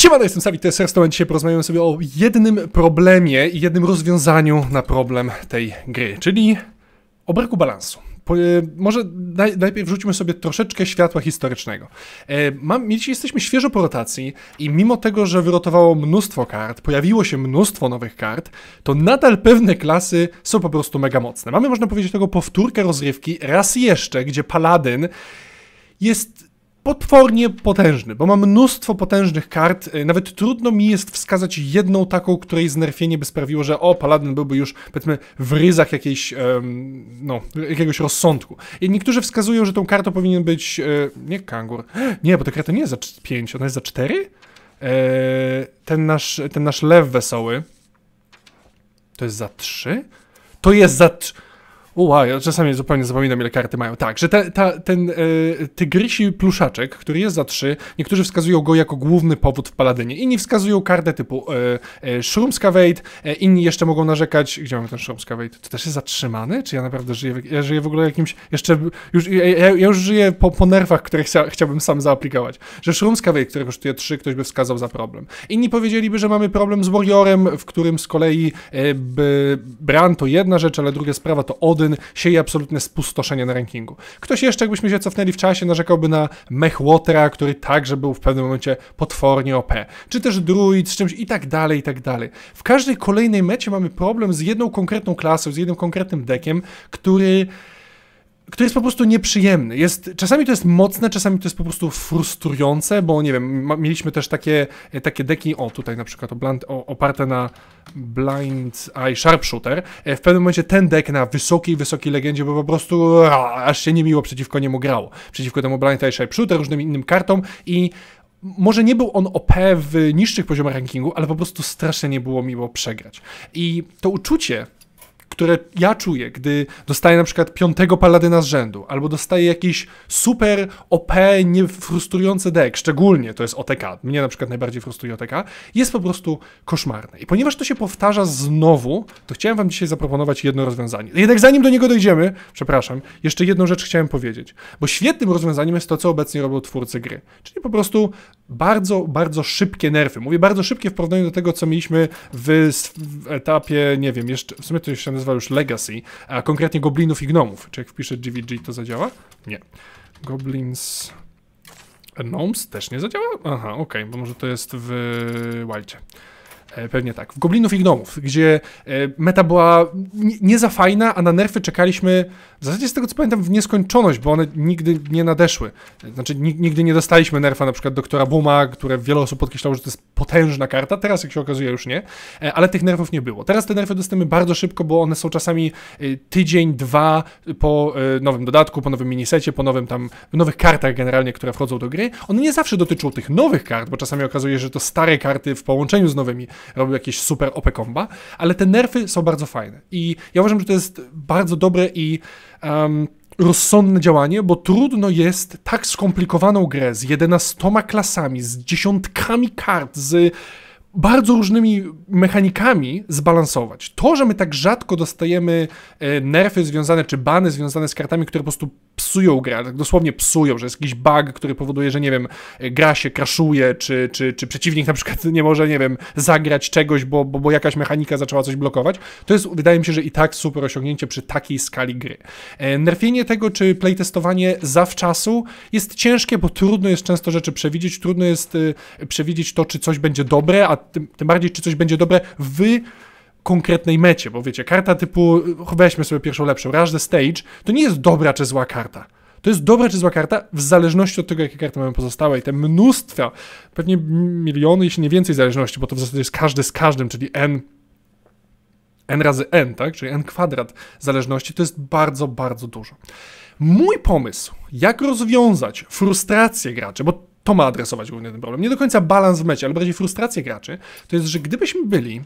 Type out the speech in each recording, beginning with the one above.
Siemano, jestem Sawit, to jest Hearthstone, dzisiaj porozmawiamy sobie o jednym problemie i jednym rozwiązaniu na problem tej gry, czyli o braku balansu. Po, e, może naj, najpierw wrzućmy sobie troszeczkę światła historycznego. E, mam, jesteśmy świeżo po rotacji i mimo tego, że wyrotowało mnóstwo kart, pojawiło się mnóstwo nowych kart, to nadal pewne klasy są po prostu mega mocne. Mamy, można powiedzieć, tego powtórkę rozrywki raz jeszcze, gdzie Paladyn jest potwornie potężny, bo ma mnóstwo potężnych kart. Y, nawet trudno mi jest wskazać jedną taką, której znerfienie by sprawiło, że o, Paladin byłby już, powiedzmy, w ryzach jakiejś, um, no, jakiegoś rozsądku. I niektórzy wskazują, że tą kartą powinien być, y, nie kangur, nie, bo ta karta nie jest za 5, ona jest za 4? E, ten, nasz, ten nasz lew wesoły, to jest za 3? To jest za... Uła, ja czasami zupełnie zapominam, ile karty mają. Tak, że te, ta, ten y, tygrysi pluszaczek, który jest za trzy, niektórzy wskazują go jako główny powód w Paladynie. Inni wskazują kartę typu y, e, y, e, Shroomscavate, y, inni jeszcze mogą narzekać... Gdzie mamy ten Shroomscavate? To też jest zatrzymany? Czy ja naprawdę żyję... Ja żyję w ogóle jakimś jeszcze... Już, ja, ja już żyję po, po nerwach, które chcia, chciałbym sam zaaplikować. Że Shroomscavate, który kosztuje trzy, ktoś by wskazał za problem. Inni powiedzieliby, że mamy problem z Warriorem, w którym z kolei y, by, Bran to jedna rzecz, ale druga sprawa to od Odyn sieje absolutne spustoszenie na rankingu. Ktoś jeszcze, jakbyśmy się cofnęli w czasie, narzekałby na Mech Watera, który także był w pewnym momencie potwornie OP. Czy też Druid z czymś i tak dalej, i tak dalej. W każdej kolejnej mecie mamy problem z jedną konkretną klasą, z jednym konkretnym dekiem, który który jest po prostu nieprzyjemny. Jest, czasami to jest mocne, czasami to jest po prostu frustrujące, bo nie wiem, ma, mieliśmy też takie, takie deki, o tutaj na przykład o, oparte na Blind Eye Sharpshooter. E, w pewnym momencie ten dek na wysokiej, wysokiej legendzie był po prostu a, aż się niemiło przeciwko niemu grało. Przeciwko temu Blind Eye Sharpshooter, różnym innym kartom i może nie był on OP w niższych poziomach rankingu, ale po prostu strasznie nie było miło przegrać. I to uczucie które ja czuję, gdy dostaję na przykład piątego paladyna z rzędu, albo dostaję jakiś super OP, niefrustrujący deck, szczególnie to jest OTK, mnie na przykład najbardziej frustruje OTK, jest po prostu koszmarne. I ponieważ to się powtarza znowu, to chciałem wam dzisiaj zaproponować jedno rozwiązanie. Jednak zanim do niego dojdziemy, przepraszam, jeszcze jedną rzecz chciałem powiedzieć, bo świetnym rozwiązaniem jest to, co obecnie robią twórcy gry, czyli po prostu bardzo, bardzo szybkie nerwy. Mówię bardzo szybkie w porównaniu do tego, co mieliśmy w, w etapie, nie wiem, jeszcze, w sumie to się nazywa już Legacy, a konkretnie Goblinów i Gnomów. Czy jak wpiszę GVG to zadziała? Nie. Goblins... Gnomes też nie zadziała? Aha, okej, okay, bo może to jest w Wildzie. E, pewnie tak. W Goblinów i Gnomów, gdzie e, meta była nie za fajna, a na nerfy czekaliśmy w zasadzie z tego co pamiętam w nieskończoność, bo one nigdy nie nadeszły. E, znaczy nigdy nie dostaliśmy nerfa na przykład Doktora Buma, które wiele osób podkreślało, że to jest potężna karta. Teraz jak się okazuje już nie, ale tych nerfów nie było. Teraz te nerfy dostajemy bardzo szybko, bo one są czasami tydzień, dwa po nowym dodatku, po nowym minisecie, po nowym tam, nowych kartach generalnie, które wchodzą do gry. One nie zawsze dotyczą tych nowych kart, bo czasami okazuje się, że to stare karty w połączeniu z nowymi robił jakieś super OP komba, ale te nerfy są bardzo fajne i ja uważam, że to jest bardzo dobre i um, rozsądne działanie, bo trudno jest tak skomplikowaną grę z 11 klasami, z dziesiątkami kart, z bardzo różnymi mechanikami zbalansować. To, że my tak rzadko dostajemy e, nerfy związane, czy bany związane z kartami, które po prostu psują grę, tak dosłownie psują, że jest jakiś bug, który powoduje, że nie wiem, e, gra się kraszuje, czy, czy, czy przeciwnik na przykład nie może, nie wiem, zagrać czegoś, bo, bo, bo jakaś mechanika zaczęła coś blokować, to jest, wydaje mi się, że i tak super osiągnięcie przy takiej skali gry. E, nerfienie tego, czy playtestowanie zawczasu jest ciężkie, bo trudno jest często rzeczy przewidzieć, trudno jest przewidzieć to, czy coś będzie dobre, a tym, tym bardziej, czy coś będzie dobre w konkretnej mecie, bo wiecie, karta typu, e, weźmy sobie pierwszą lepszą, Rush the Stage, to nie jest dobra czy zła karta. To jest dobra czy zła karta w zależności od tego, jakie karty mamy pozostałe i te mnóstwa, pewnie miliony, jeśli nie więcej zależności, bo to w zasadzie jest każdy z każdym, czyli n n razy n, tak? czyli n kwadrat zależności, to jest bardzo, bardzo dużo. Mój pomysł, jak rozwiązać frustrację graczy, bo to ma adresować głównie ten problem. Nie do końca balans w mecie, ale bardziej frustrację graczy. To jest, że gdybyśmy byli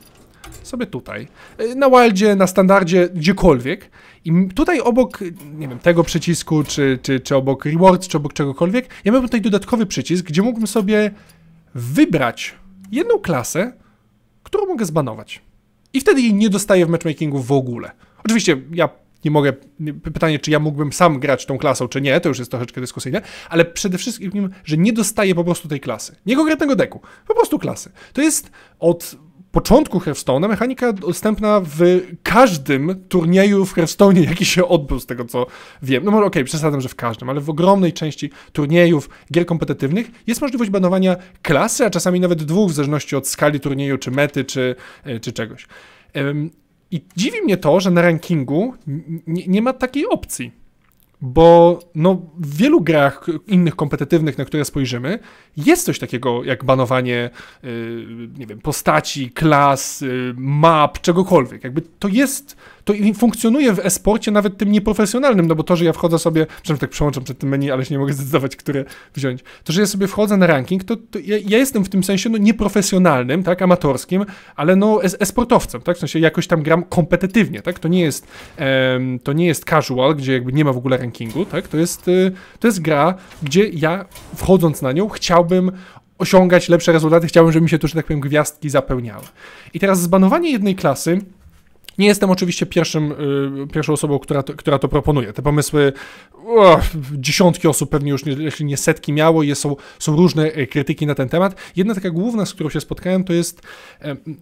sobie tutaj, y, na wildzie, na standardzie, gdziekolwiek i tutaj obok, nie wiem, tego przycisku, czy, czy, czy obok rewards, czy obok czegokolwiek, ja miałbym tutaj dodatkowy przycisk, gdzie mógłbym sobie wybrać jedną klasę, którą mogę zbanować. I wtedy jej nie dostaję w matchmakingu w ogóle. Oczywiście ja nie mogę, pytanie, czy ja mógłbym sam grać tą klasą, czy nie, to już jest troszeczkę dyskusyjne, ale przede wszystkim, że nie dostaję po prostu tej klasy. Nie konkretnego deku, po prostu klasy. To jest od początku Hearthstone'a mechanika dostępna w każdym turnieju w Hearthstone'ie, jaki się odbył, z tego co wiem. No może okej, okay, przesadzam, że w każdym, ale w ogromnej części turniejów, gier kompetytywnych jest możliwość banowania klasy, a czasami nawet dwóch, w zależności od skali turnieju, czy mety, czy, e, czy czegoś. I dziwi mnie to, że na rankingu nie ma takiej opcji. Bo no, w wielu grach innych kompetytywnych, na które spojrzymy, jest coś takiego jak banowanie yy, nie wiem, postaci, klas, yy, map, czegokolwiek. Jakby to jest to funkcjonuje w e-sporcie nawet tym nieprofesjonalnym, no bo to, że ja wchodzę sobie, przynajmniej tak przełączam przed tym menu, ale się nie mogę zdecydować, które wziąć. To, że ja sobie wchodzę na ranking, to, to ja, ja, jestem w tym sensie no, nieprofesjonalnym, tak, amatorskim, ale no e-, e-sportowcem, tak, w sensie jakoś tam gram kompetywnie, tak, to nie jest, em, to nie jest casual, gdzie jakby nie ma w ogóle rankingu, tak, to jest, y, to jest gra, gdzie ja wchodząc na nią chciałbym osiągać lepsze rezultaty, chciałbym, żeby mi się tu, że tak powiem, gwiazdki zapełniały. I teraz zbanowanie jednej klasy nie jestem oczywiście pierwszym, y, pierwszą osobą, która to, która to proponuje. Te pomysły o, dziesiątki osób, pewnie już nie, jeśli nie setki miało i są, są różne y, krytyki na ten temat. Jedna taka główna, z którą się spotkałem, to jest,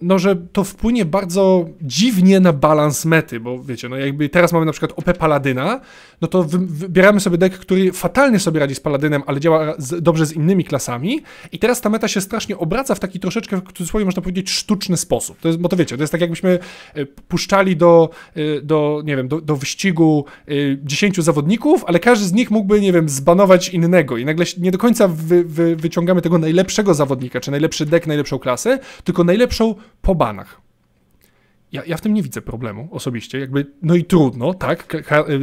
no, że to wpłynie bardzo dziwnie na balans mety, bo wiecie, no jakby teraz mamy na przykład OP Paladyna, no to wybieramy sobie deck, który fatalnie sobie radzi z Paladynem, ale działa z, dobrze z innymi klasami i teraz ta meta się strasznie obraca w taki troszeczkę, w cudzysłowie można powiedzieć, sztuczny sposób. To jest, bo to wiecie, to jest tak jakbyśmy y, puszczali do, y, do nie wiem, do, do wyścigu y, dziesięciu zawodników, ale każdy z nich mógłby, nie wiem, zbanować innego i nagle nie do końca wy, wy, wyciągamy tego najlepszego zawodnika, czy najlepszy dek, najlepszą klasę, tylko najlepszą po banach. Ja, ja, w tym nie widzę problemu osobiście, jakby, no i trudno, tak,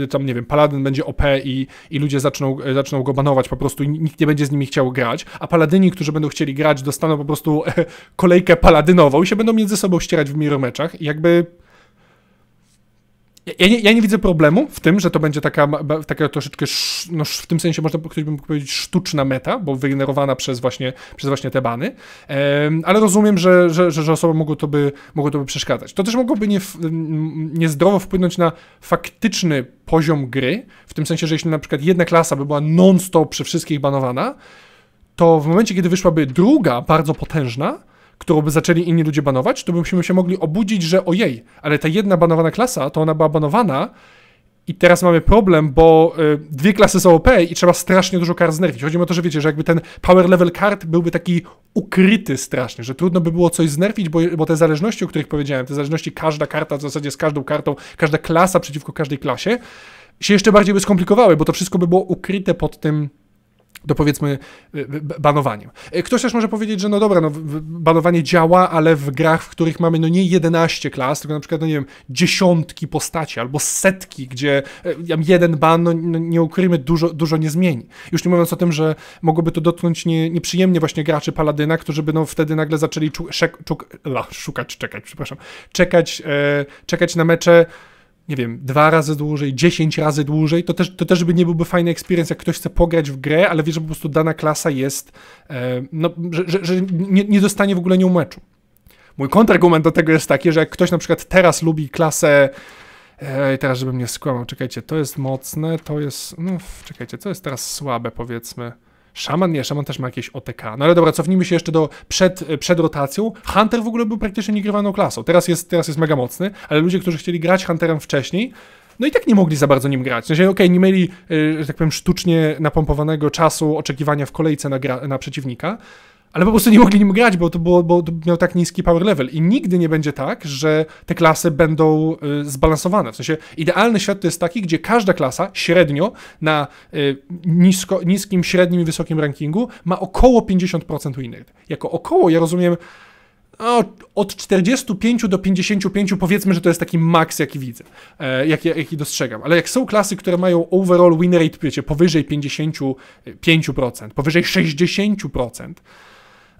y, tam nie wiem, Paladyn będzie OP i, i ludzie zaczną, zaczną go banować po prostu i nikt nie będzie z nimi chciał grać, a Paladyni, którzy będą chcieli grać, dostaną po prostu kolejkę paladynową i się będą między sobą ścierać w mirror i jakby ja nie, ja nie, widzę problemu w tym, że to będzie taka, taka troszeczkę, no, w tym sensie można ktoś by mógł powiedzieć sztuczna meta, bo wygenerowana przez właśnie, przez właśnie te bany, um, ale rozumiem, że, że, że, że osobom mogło to, by, mogą to by przeszkadzać. To też mogłoby nie, niezdrowo wpłynąć na faktyczny poziom gry, w tym sensie, że jeśli na przykład jedna klasa by była non-stop przy wszystkich banowana, to w momencie, kiedy wyszłaby druga, bardzo potężna, którą by zaczęli inni ludzie banować, to byśmy się mogli obudzić, że ojej, ale ta jedna banowana klasa, to ona była banowana i teraz mamy problem, bo y, dwie klasy są OP i trzeba strasznie dużo kart znerwić. Chodzi o to, że wiecie, że jakby ten power level kart byłby taki ukryty strasznie, że trudno by było coś znerwić, bo, bo te zależności, o których powiedziałem, te zależności każda karta w zasadzie z każdą kartą, każda klasa przeciwko każdej klasie, się jeszcze bardziej by skomplikowały, bo to wszystko by było ukryte pod tym do powiedzmy y, banowaniem. Y, ktoś też może powiedzieć, że no dobra, no banowanie działa, ale w grach, w których mamy no nie 11 klas, tylko na przykład, no nie wiem, dziesiątki postaci albo setki, gdzie y, jeden ban, no, no nie ukryjmy, dużo, dużo nie zmieni. Już nie mówiąc o tym, że mogłoby to dotknąć nie, nieprzyjemnie właśnie graczy Paladyna, którzy by no wtedy nagle zaczęli szuk, szuk, szukać, czekać, przepraszam, czekać, e, czekać na mecze nie wiem, dwa razy dłużej, dziesięć razy dłużej, to też, to też by nie byłby fajny experience, jak ktoś chce pograć w grę, ale wie, że po prostu dana klasa jest, e, no, że, że, że nie, nie, dostanie w ogóle nią meczu. Mój kontrargument do tego jest taki, że jak ktoś na przykład teraz lubi klasę, e, teraz żebym nie skłamał, czekajcie, to jest mocne, to jest, no, czekajcie, co jest teraz słabe, powiedzmy, Szaman? Nie, Szaman też ma jakieś OTK. No ale dobra, cofnijmy się jeszcze do przed, przed rotacją. Hunter w ogóle był praktycznie niegrywaną klasą. Teraz jest, teraz jest mega mocny, ale ludzie, którzy chcieli grać Hunterem wcześniej, no i tak nie mogli za bardzo nim grać. Znaczy, sensie, okej, okay, nie mieli, y, że tak powiem, sztucznie napompowanego czasu oczekiwania w kolejce na, na przeciwnika, ale po prostu nie mogli nim grać, bo to było, bo miał tak niski power level. I nigdy nie będzie tak, że te klasy będą y, zbalansowane. W sensie idealny świat to jest taki, gdzie każda klasa średnio na y, nisko, niskim, średnim i wysokim rankingu ma około 50% win rate. Jako około ja rozumiem no, od 45 do 55 powiedzmy, że to jest taki maks, jaki widzę, e, jaki, jaki dostrzegam. Ale jak są klasy, które mają overall win rate, wiecie, powyżej 55%, powyżej 60%,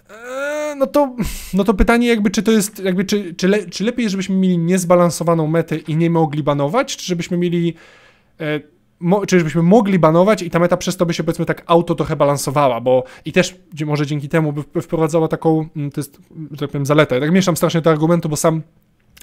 Eee, no to, no to pytanie jakby, czy to jest, jakby, czy, czy, le, czy lepiej, żebyśmy mieli niezbalansowaną metę i nie mogli banować, czy żebyśmy mieli, e, mo, czy żebyśmy mogli banować i ta meta przez to by się powiedzmy tak auto trochę balansowała, bo i też może dzięki temu by wprowadzała taką, mm, to jest, że tak powiem, zaletę. Tak mieszam strasznie te argumenty, bo sam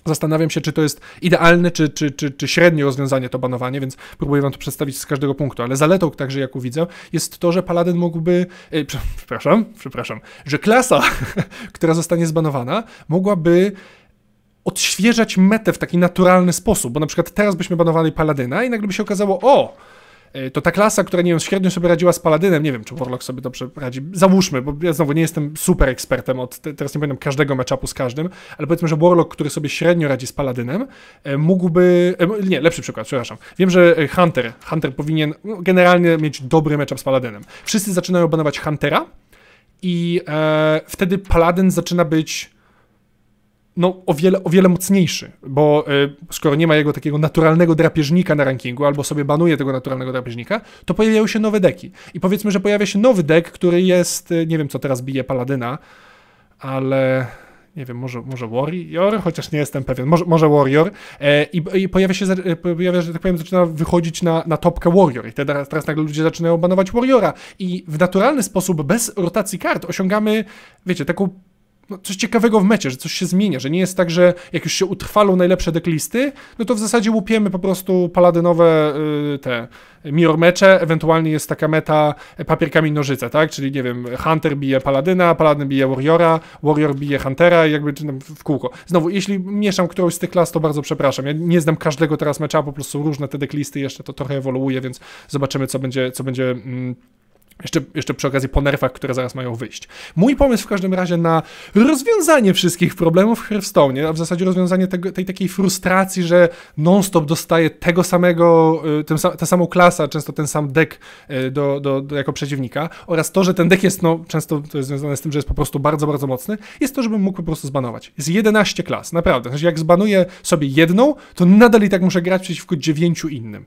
Zastanawiam się, czy to jest idealne, czy, czy, czy, czy średnie rozwiązanie to banowanie, więc próbuję wam to przedstawić z każdego punktu. Ale zaletą także, jaką widzę, jest to, że Paladin mógłby, e, przepraszam, przepraszam, że klasa, która zostanie zbanowana, mogłaby odświeżać metę w taki naturalny sposób, bo na przykład teraz byśmy banowali Paladyna i nagle by się okazało, o, E, to ta klasa, która nie wiem, średnio sobie radziła z Paladynem, nie wiem, czy Warlock sobie dobrze radzi, załóżmy, bo ja znowu nie jestem super ekspertem od, teraz nie pamiętam każdego meczapu z każdym, ale powiedzmy, że Warlock, który sobie średnio radzi z Paladynem, e, mógłby, e, nie, lepszy przykład, przepraszam, wiem, że Hunter, Hunter powinien no, generalnie mieć dobry meczap z Paladynem. Wszyscy zaczynają banować Huntera i e, wtedy Paladyn zaczyna być no, o, wiele, o wiele mocniejszy, bo y, skoro nie ma jego takiego naturalnego drapieżnika na rankingu, albo sobie banuje tego naturalnego drapieżnika, to pojawiają się nowe deki. I powiedzmy, że pojawia się nowy dek, który jest, y, nie wiem co teraz bije Paladyna, ale nie wiem, może, może Warrior, chociaż nie jestem pewien, może, może Warrior e, i, i, pojawia się, pojawia, że tak powiem, zaczyna wychodzić na, na topkę Warrior i teraz, teraz nagle ludzie zaczynają banować Warriora i w naturalny sposób, bez rotacji kart osiągamy, wiecie, taką no, coś ciekawego w mecie, że coś się zmienia, że nie jest tak, że jak już się utrwalą najlepsze decklisty, no to w zasadzie łupiemy po prostu paladynowe yy, te mirror mecze, ewentualnie jest taka meta e, papierkami nożyce, tak? Czyli nie wiem, Hunter bije Paladyna, Paladyn bije Warriora, Warrior bije Huntera i jakby w kółko. Znowu, jeśli mieszam którąś z tych klas, to bardzo przepraszam. Ja nie znam każdego teraz mecza, po prostu są różne te decklisty jeszcze to trochę ewoluuje, więc zobaczymy, co będzie, co będzie... Mm, jeszcze, jeszcze przy okazji po nerfach, które zaraz mają wyjść. Mój pomysł w każdym razie na rozwiązanie wszystkich problemów w Hearthstone, a w zasadzie rozwiązanie tego, tej takiej frustracji, że non-stop dostaje tego samego, y, tym, tę samą klasę, często ten sam deck y, do, do, do, jako przeciwnika oraz to, że ten deck jest, no, często to jest związane z tym, że jest po prostu bardzo, bardzo mocny, jest to, żebym mógł po prostu zbanować. Jest 11 klas, naprawdę. Znaczy, jak zbanuję sobie jedną, to nadal i tak muszę grać przeciwko dziewięciu innym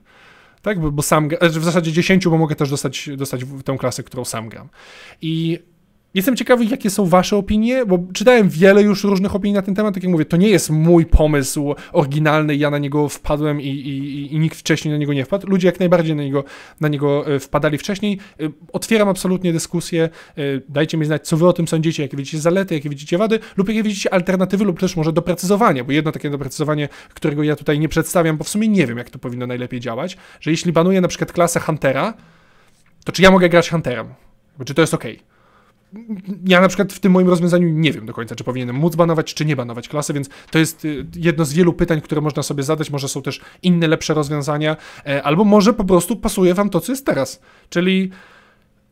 tak? Bo, bo sam, znaczy w zasadzie 10, bo mogę też dostać, dostać tę klasę, którą sam gram. I Jestem ciekawy, jakie są wasze opinie, bo czytałem wiele już różnych opinii na ten temat. Tak jak mówię, to nie jest mój pomysł oryginalny, ja na niego wpadłem i, i, i nikt wcześniej na niego nie wpadł. Ludzie jak najbardziej na niego, na niego e, wpadali wcześniej. E, otwieram absolutnie dyskusję. E, dajcie mi znać, co wy o tym sądzicie, jakie widzicie zalety, jakie widzicie wady, lub jakie widzicie alternatywy, lub też może doprecyzowanie, bo jedno takie doprecyzowanie, którego ja tutaj nie przedstawiam, bo w sumie nie wiem, jak to powinno najlepiej działać, że jeśli banuję na przykład klasę Huntera, to czy ja mogę grać Hunterem? Czy to jest okej? Okay? ja na przykład w tym moim rozwiązaniu nie wiem do końca, czy powinienem móc banować, czy nie banować klasy, więc to jest y, jedno z wielu pytań, które można sobie zadać. Może są też inne, lepsze rozwiązania, e, albo może po prostu pasuje wam to, co jest teraz. Czyli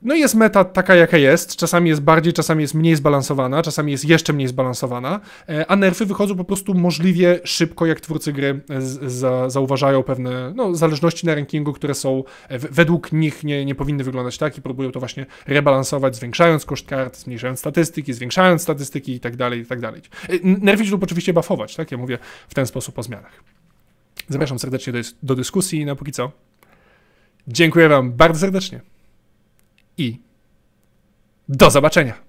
no i jest meta taka, jaka jest. Czasami jest bardziej, czasami jest mniej zbalansowana, czasami jest jeszcze mniej zbalansowana, e, a nerfy wychodzą po prostu możliwie szybko, jak twórcy gry e, za zauważają pewne no, zależności na rankingu, które są e, według nich nie, nie powinny wyglądać tak i próbują to właśnie rebalansować, zwiększając koszt kart, zmniejszając statystyki, zwiększając statystyki i tak dalej, i tak dalej. Nerfy się lub oczywiście bafować, tak? Ja mówię w ten sposób o zmianach. Zapraszam serdecznie do, do dyskusji na póki co. Dziękuję Wam bardzo serdecznie i do zobaczenia!